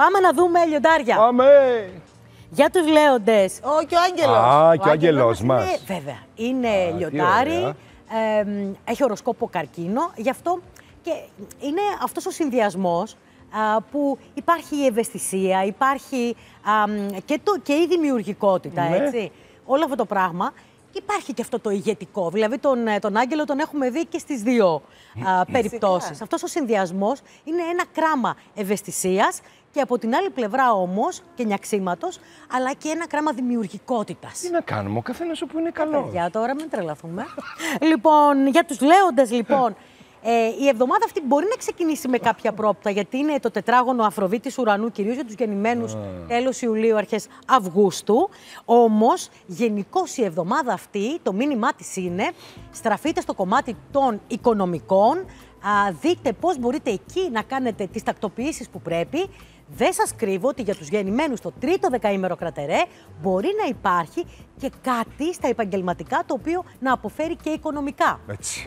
Πάμε να δούμε λιοντάρια. Πάμε. Για τους λέοντες. Ο, και ο Άγγελος. Α, και ο Άγγελος μας. Είναι, βέβαια, είναι Α, λιοντάρι, ε, έχει οροσκόπο καρκίνο, γι' αυτό και είναι αυτός ο συνδυασμός που υπάρχει η ευαισθησία, υπάρχει α, και, το, και η δημιουργικότητα, ναι. έτσι. Όλο αυτό το πράγμα. Και υπάρχει και αυτό το ηγετικό. Δηλαδή, τον, ε, τον Άγγελο τον έχουμε δει και στις δύο ε, ε, περιπτώσει. Αυτός ο συνδυασμός είναι ένα κράμα ευαισθησίας και από την άλλη πλευρά όμως και νιαξίματος, αλλά και ένα κράμα δημιουργικότητας. Τι να κάνουμε, ο καθένας όπου είναι καλό. Για τώρα, μην τρελαθούμε. λοιπόν, για τους λέοντες, λοιπόν, ε, η εβδομάδα αυτή μπορεί να ξεκινήσει με κάποια πρόπτα, γιατί είναι το τετράγωνο Αφροβίτη Ουρανού, κυρίως για τους γεννημένους mm. τέλος Ιουλίου, αρχές Αυγούστου. Όμως, γενικώς η εβδομάδα αυτή, το μήνυμά της είναι, στραφείτε στο κομμάτι των οικονομικών, Α, δείτε πώς μπορείτε εκεί να κάνετε τις τακτοποίησει που πρέπει. Δεν σας κρύβω ότι για τους γεννημένους το τρίτο δεκαήμερο κρατερέ μπορεί να υπάρχει και κάτι στα επαγγελματικά το οποίο να αποφέρει και οικονομικά. Έτσι.